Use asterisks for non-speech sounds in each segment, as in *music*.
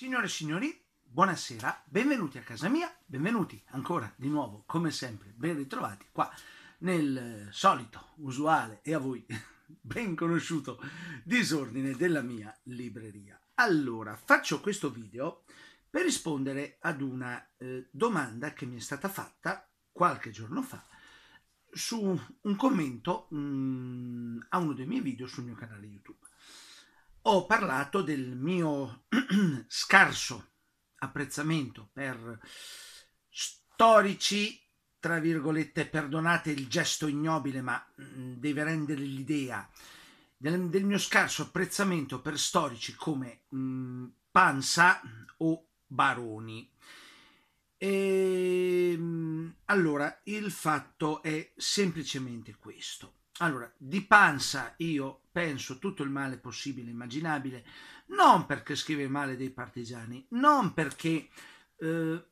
Signore e signori, buonasera, benvenuti a casa mia, benvenuti ancora di nuovo, come sempre, ben ritrovati qua nel eh, solito, usuale e a voi *laughs* ben conosciuto disordine della mia libreria. Allora, faccio questo video per rispondere ad una eh, domanda che mi è stata fatta qualche giorno fa su un commento mh, mm, a uno dei miei video sul mio canale YouTube ho parlato del mio *clears throat* scarso apprezzamento per storici, tra virgolette, perdonate il gesto ignobile, ma mm, deve rendere l'idea del, del mio scarso apprezzamento per storici come mh, mm, Pansa o Baroni. E, ehm, allora, il fatto è semplicemente questo. Allora, di Panza io penso tutto il male possibile e immaginabile, non perché scrive male dei partigiani, non perché eh,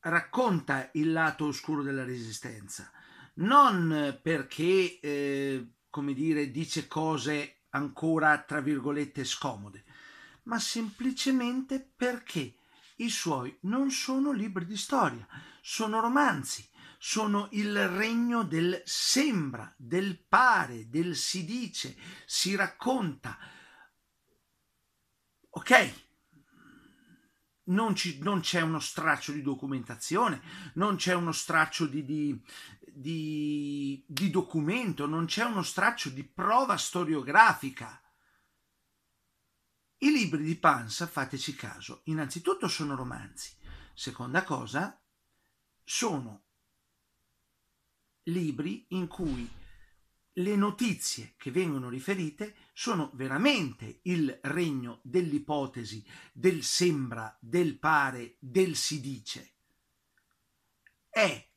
racconta il lato oscuro della resistenza, non perché, eh, come dire, dice cose ancora, tra virgolette, scomode, ma semplicemente perché i suoi non sono libri di storia, sono romanzi sono il regno del sembra, del pare, del si dice, si racconta. Ok? Non, ci, non c'è uno straccio di documentazione, non c'è uno straccio di, di, di, di documento, non c'è uno straccio di prova storiografica. I libri di Pansa, fateci caso, innanzitutto sono romanzi, seconda cosa, sono libri in cui le notizie che vengono riferite sono veramente il regno dell'ipotesi, del sembra, del pare, del si dice. E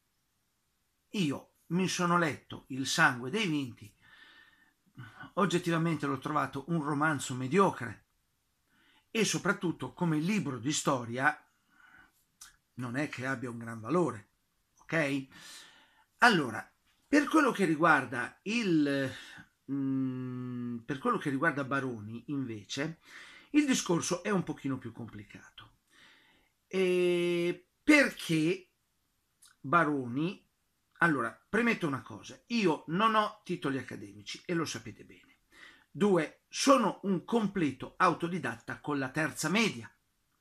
io mi sono letto Il sangue dei vinti, oggettivamente l'ho trovato un romanzo mediocre e soprattutto come libro di storia non è che abbia un gran valore, ok? Allora, per quello che riguarda il mh, mm, per quello che riguarda Baroni, invece, il discorso è un pochino più complicato. E perché Baroni allora, premetto una cosa, io non ho titoli accademici e lo sapete bene. Due, sono un completo autodidatta con la terza media,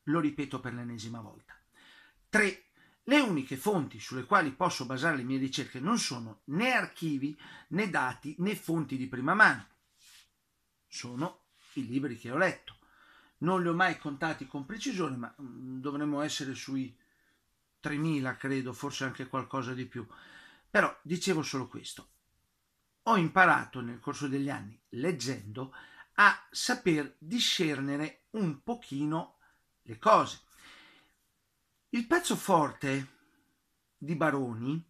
lo ripeto per l'ennesima volta. Tre, le uniche fonti sulle quali posso basare le mie ricerche non sono né archivi, né dati, né fonti di prima mano. Sono i libri che ho letto. Non li ho mai contati con precisione, ma mm, dovremmo essere sui 3.000, credo, forse anche qualcosa di più. Però dicevo solo questo. Ho imparato nel corso degli anni, leggendo, a saper discernere un pochino le cose il pezzo forte di Baroni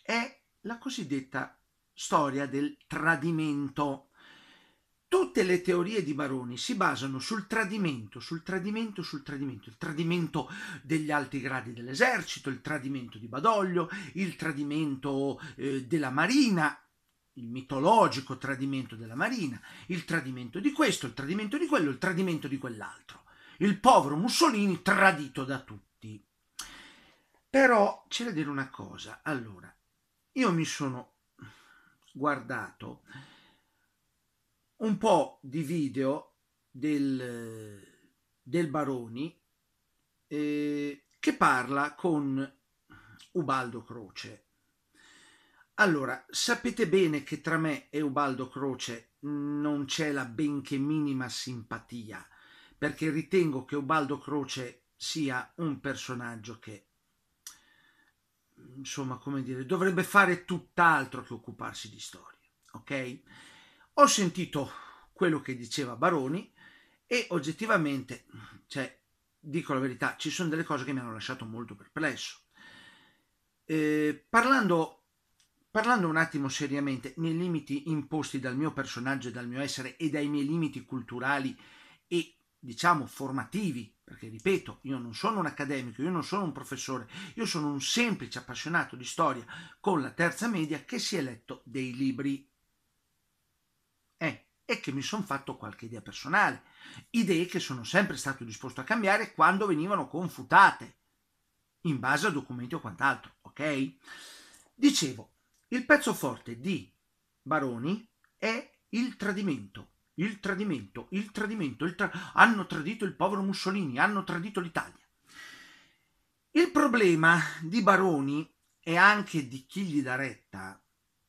è la cosiddetta storia del tradimento. Tutte le teorie di Baroni si basano sul tradimento, sul tradimento, sul tradimento, il tradimento degli alti gradi dell'esercito, il tradimento di Badoglio, il tradimento eh, della Marina, il mitologico tradimento della Marina, il tradimento di questo, il tradimento di quello, il tradimento di quell'altro. Il povero Mussolini tradito da tutti. Però c'è da dire una cosa. Allora, io mi sono guardato un po' di video del, del Baroni eh, che parla con Ubaldo Croce. Allora, sapete bene che tra me e Ubaldo Croce non c'è la benché minima simpatia, perché ritengo che Ubaldo Croce sia un personaggio che insomma, come dire, dovrebbe fare tutt'altro che occuparsi di storia, ok? Ho sentito quello che diceva Baroni e oggettivamente, cioè, dico la verità, ci sono delle cose che mi hanno lasciato molto perplesso. Eh, parlando, parlando un attimo seriamente, nei limiti imposti dal mio personaggio e dal mio essere e dai miei limiti culturali, diciamo, formativi, perché ripeto, io non sono un accademico, io non sono un professore, io sono un semplice appassionato di storia con la terza media che si è letto dei libri eh, e che mi sono fatto qualche idea personale, idee che sono sempre stato disposto a cambiare quando venivano confutate in base a documenti o quant'altro, ok? Dicevo, il pezzo forte di Baroni è il tradimento il tradimento, il tradimento, il tra... hanno tradito il povero Mussolini, hanno tradito l'Italia. Il problema di Baroni e anche di chi gli dà retta,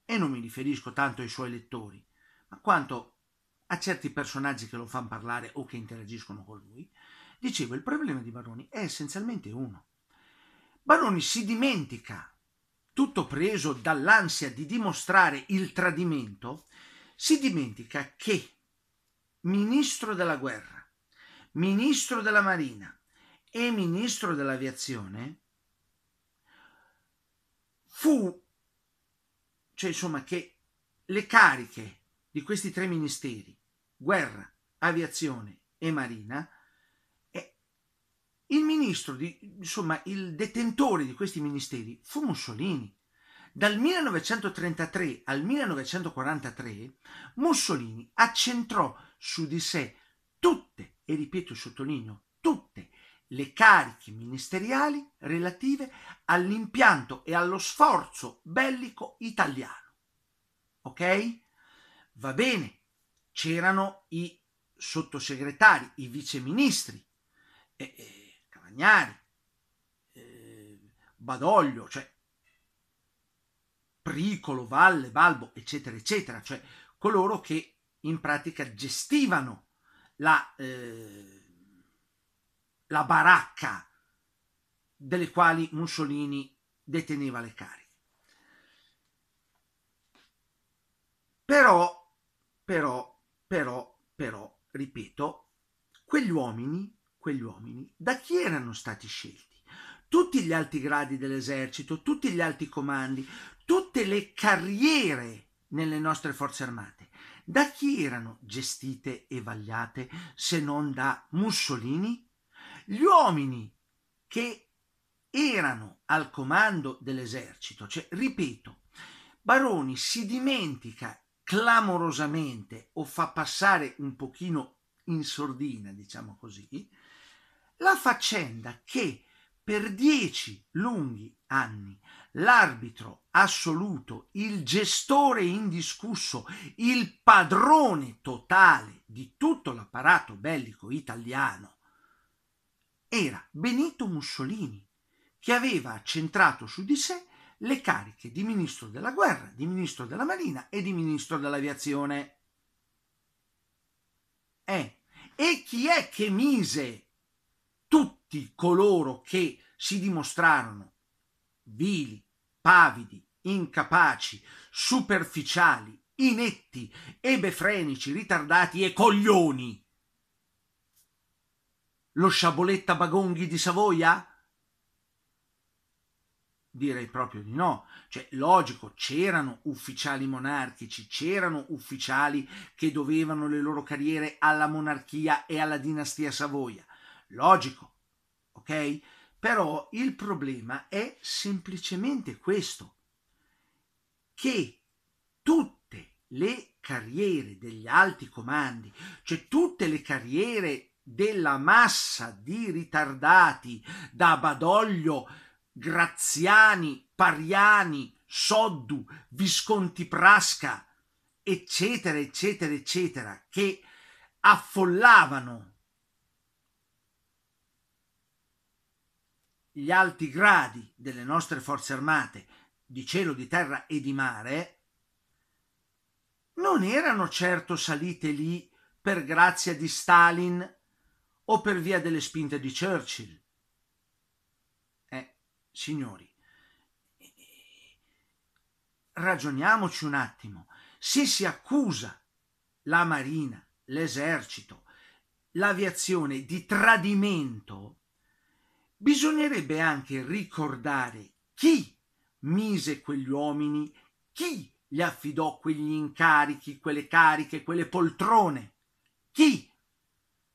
e non mi riferisco tanto ai suoi lettori, ma quanto a certi personaggi che lo fanno parlare o che interagiscono con lui, dicevo il problema di Baroni è essenzialmente uno. Baroni si dimentica, tutto preso dall'ansia di dimostrare il tradimento, si dimentica che ministro della guerra, ministro della marina e ministro dell'aviazione, fu, cioè insomma, che le cariche di questi tre ministeri, guerra, aviazione e marina, il ministro, di, insomma, il detentore di questi ministeri fu Mussolini. Dal 1933 al 1943 Mussolini accentrò su di sé tutte, e ripeto e sottolineo, tutte le cariche ministeriali relative all'impianto e allo sforzo bellico italiano. Ok? Va bene, c'erano i sottosegretari, i viceministri, eh, eh, Cavagnari, eh, Badoglio, cioè Pricolo, Valle, Balbo, eccetera, eccetera, cioè coloro che in pratica gestivano la, eh, la baracca delle quali Mussolini deteneva le cariche. Però, però, però, però, ripeto, quegli uomini, quegli uomini, da chi erano stati scelti? Tutti gli alti gradi dell'esercito, tutti gli alti comandi, tutte le carriere nelle nostre forze armate da chi erano gestite e vagliate se non da Mussolini? Gli uomini che erano al comando dell'esercito, cioè, ripeto, Baroni si dimentica clamorosamente o fa passare un pochino in sordina, diciamo così, la faccenda che per dieci lunghi anni l'arbitro assoluto, il gestore indiscusso, il padrone totale di tutto l'apparato bellico italiano, era Benito Mussolini, che aveva accentrato su di sé le cariche di ministro della guerra, di ministro della marina e di ministro dell'aviazione. Eh, e chi è che mise tutti coloro che si dimostrarono vili, pavidi, incapaci, superficiali, inetti, ebefrenici, ritardati e coglioni. Lo sciaboletta Bagonghi di Savoia? Direi proprio di no. Cioè, logico, c'erano ufficiali monarchici, c'erano ufficiali che dovevano le loro carriere alla monarchia e alla dinastia Savoia. Logico, ok? Però il problema è semplicemente questo, che tutte le carriere degli alti comandi, cioè tutte le carriere della massa di ritardati da Badoglio, Graziani, Pariani, Soddu, Visconti Prasca, eccetera, eccetera, eccetera, che affollavano gli alti gradi delle nostre forze armate di cielo, di terra e di mare, non erano certo salite lì per grazia di Stalin o per via delle spinte di Churchill. Eh, signori, ragioniamoci un attimo. Se si accusa la marina, l'esercito, l'aviazione di tradimento, Bisognerebbe anche ricordare chi mise quegli uomini, chi gli affidò quegli incarichi, quelle cariche, quelle poltrone, chi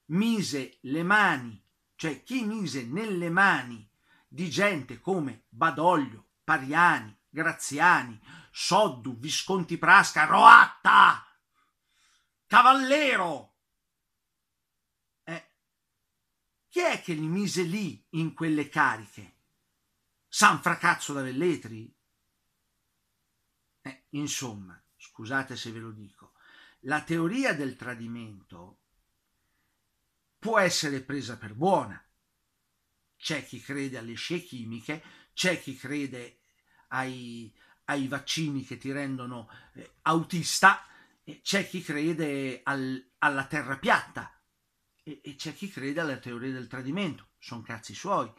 mise le mani, cioè chi mise nelle mani di gente come Badoglio, Pariani, Graziani, Soddu, Visconti Prasca, Roatta, Cavallero, Chi è che li mise lì in quelle cariche? San Fracazzo da Velletri? Eh, insomma, scusate se ve lo dico, la teoria del tradimento può essere presa per buona. C'è chi crede alle scie chimiche, c'è chi crede ai, ai vaccini che ti rendono eh, autista, c'è chi crede al, alla terra piatta, e, e c'è chi crede alla teoria del tradimento, sono cazzi suoi.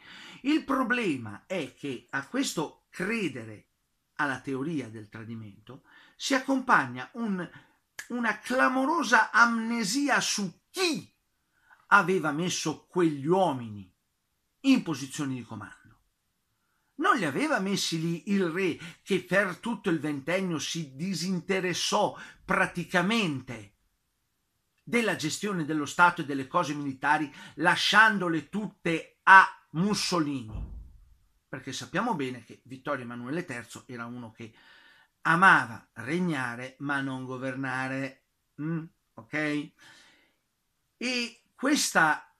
Il problema è che a questo credere alla teoria del tradimento si accompagna un, una clamorosa amnesia su chi aveva messo quegli uomini in posizioni di comando. Non li aveva messi lì il re che per tutto il ventennio si disinteressò praticamente della gestione dello Stato e delle cose militari, lasciandole tutte a Mussolini. Perché sappiamo bene che Vittorio Emanuele III era uno che amava regnare ma non governare. Mm, ok? E questa,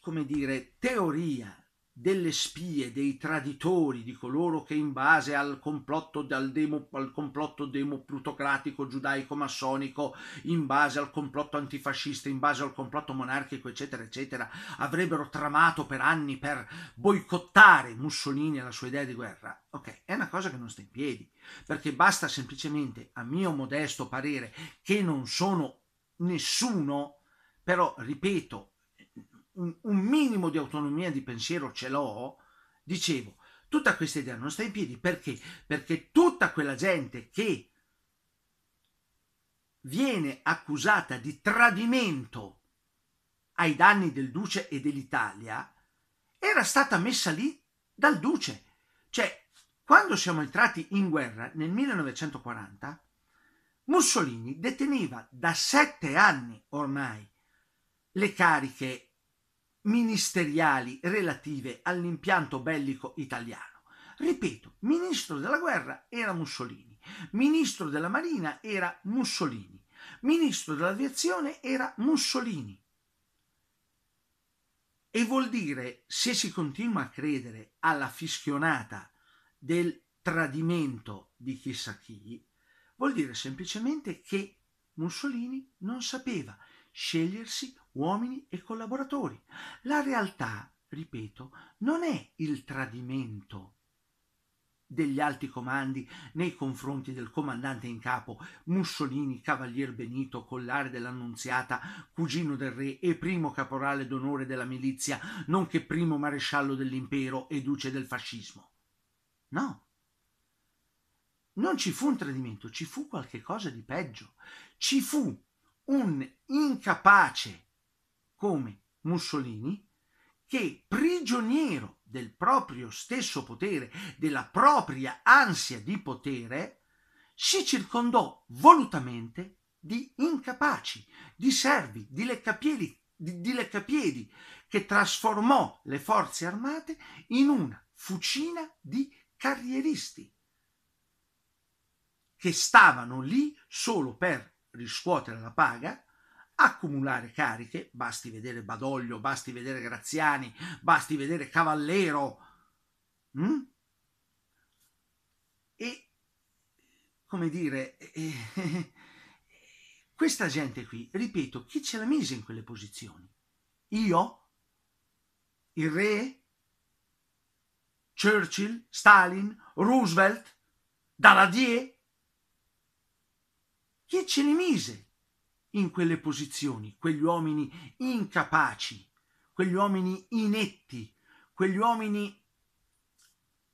come dire, teoria delle spie, dei traditori, di coloro che in base al complotto, demo, al complotto demoplutocratico, giudaico, massonico, in base al complotto antifascista, in base al complotto monarchico, eccetera, eccetera, avrebbero tramato per anni per boicottare Mussolini e la sua idea di guerra. Ok, è una cosa che non sta in piedi, perché basta semplicemente, a mio modesto parere, che non sono nessuno, però, ripeto, un, un minimo di autonomia di pensiero ce l'ho, dicevo, tutta questa idea non sta in piedi perché? Perché tutta quella gente che viene accusata di tradimento ai danni del Duce e dell'Italia era stata messa lì dal Duce. Cioè, quando siamo entrati in guerra nel 1940, Mussolini deteneva da sette anni ormai le cariche ministeriali relative all'impianto bellico italiano. Ripeto, ministro della guerra era Mussolini, ministro della marina era Mussolini, ministro dell'aviazione era Mussolini. E vuol dire, se si continua a credere alla fischionata del tradimento di chissà chi, vuol dire semplicemente che Mussolini non sapeva scegliersi uomini e collaboratori. La realtà, ripeto, non è il tradimento degli alti comandi nei confronti del comandante in capo Mussolini, cavalier Benito, collare dell'Annunziata, cugino del re e primo caporale d'onore della milizia, nonché primo maresciallo dell'impero e duce del fascismo. No. Non ci fu un tradimento, ci fu qualche cosa di peggio. Ci fu un incapace come Mussolini, che prigioniero del proprio stesso potere, della propria ansia di potere, si circondò volutamente di incapaci, di servi, di leccapiedi, di, di leccapiedi che trasformò le forze armate in una fucina di carrieristi che stavano lì solo per riscuotere la paga, accumulare cariche, basti vedere Badoglio, basti vedere Graziani, basti vedere Cavallero, mm? e come dire, eh, *laughs* questa gente qui, ripeto, chi ce la mise in quelle posizioni? Io? Il re? Churchill? Stalin? Roosevelt? Daladier? Chi ce li mise in quelle posizioni? Quegli uomini incapaci, quegli uomini inetti, quegli uomini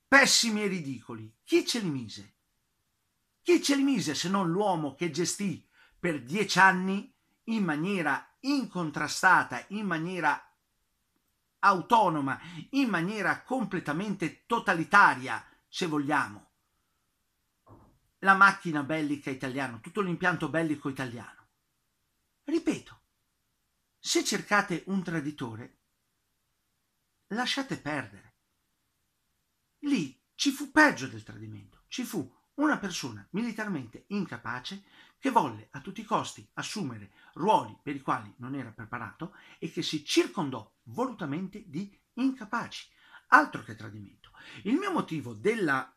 pessimi e ridicoli. Chi ce li mise? Chi ce li mise se non l'uomo che gestì per dieci anni in maniera incontrastata, in maniera autonoma, in maniera completamente totalitaria, se vogliamo, la macchina bellica italiana, tutto l'impianto bellico italiano. Ripeto, se cercate un traditore, lasciate perdere. Lì ci fu peggio del tradimento, ci fu una persona militarmente incapace che volle a tutti i costi assumere ruoli per i quali non era preparato e che si circondò volutamente di incapaci. Altro che tradimento. Il mio motivo della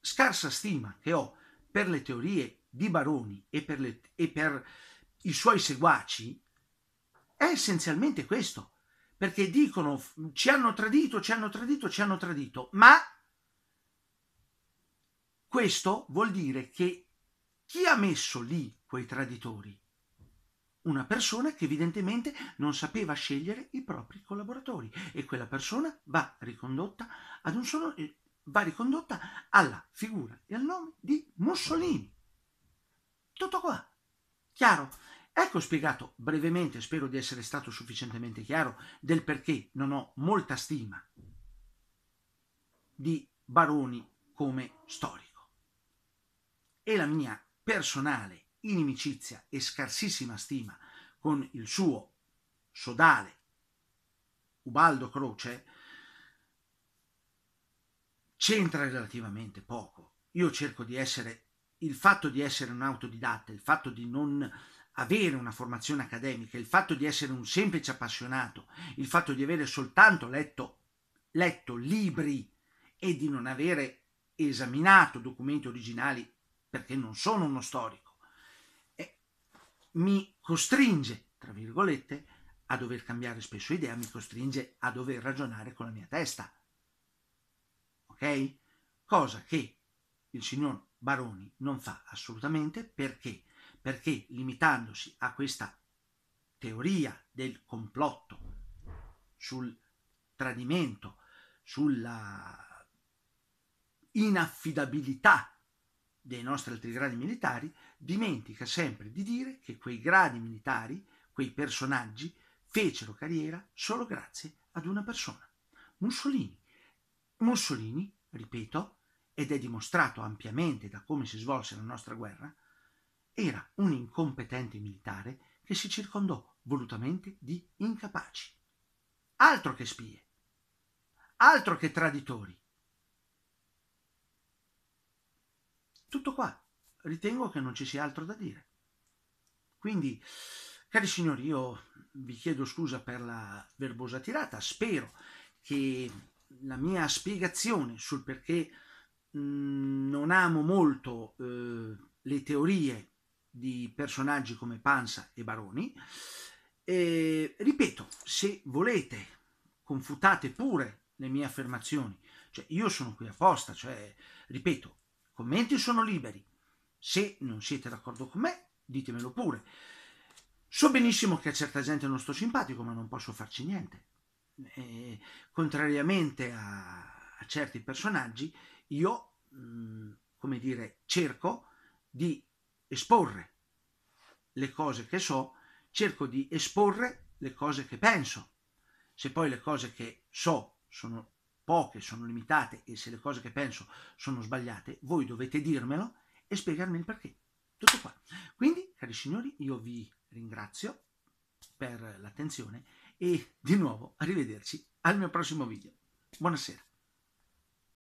scarsa stima che ho per le teorie di Baroni e per, le, e per i suoi seguaci è essenzialmente questo, perché dicono ci hanno tradito, ci hanno tradito, ci hanno tradito, ma questo vuol dire che chi ha messo lì quei traditori? Una persona che evidentemente non sapeva scegliere i propri collaboratori e quella persona va ricondotta ad un solo eh, va ricondotta alla figura e al nome di Mussolini. Tutto qua. Chiaro? Ecco spiegato brevemente, spero di essere stato sufficientemente chiaro, del perché non ho molta stima di Baroni come storico. E la mia personale inimicizia e scarsissima stima con il suo sodale Ubaldo Croce c'entra relativamente poco. Io cerco di essere, il fatto di essere un autodidatta, il fatto di non avere una formazione accademica, il fatto di essere un semplice appassionato, il fatto di avere soltanto letto, letto libri e di non avere esaminato documenti originali perché non sono uno storico, e eh, mi costringe, tra virgolette, a dover cambiare spesso idea, mi costringe a dover ragionare con la mia testa ok? Cosa che il signor Baroni non fa assolutamente perché? Perché limitandosi a questa teoria del complotto sul tradimento, sulla inaffidabilità dei nostri altri gradi militari, dimentica sempre di dire che quei gradi militari, quei personaggi, fecero carriera solo grazie ad una persona, Mussolini. Mussolini, ripeto, ed è dimostrato ampiamente da come si svolse la nostra guerra, era un incompetente militare che si circondò volutamente di incapaci. Altro che spie, altro che traditori. Tutto qua, ritengo che non ci sia altro da dire. Quindi, cari signori, io vi chiedo scusa per la verbosa tirata, spero che la mia spiegazione sul perché mm, non amo molto eh, le teorie di personaggi come Panza e Baroni. E, ripeto, se volete, confutate pure le mie affermazioni. Cioè, io sono qui apposta, cioè, ripeto, commenti sono liberi. Se non siete d'accordo con me, ditemelo pure. So benissimo che a certa gente non sto simpatico, ma non posso farci niente. Eh, contrariamente a, a, certi personaggi, io, mh, mm, come dire, cerco di esporre le cose che so, cerco di esporre le cose che penso. Se poi le cose che so sono poche, sono limitate e se le cose che penso sono sbagliate, voi dovete dirmelo e spiegarmi il perché. Tutto qua. Quindi, cari signori, io vi ringrazio per l'attenzione e di nuovo arrivederci al mio prossimo video. Buonasera.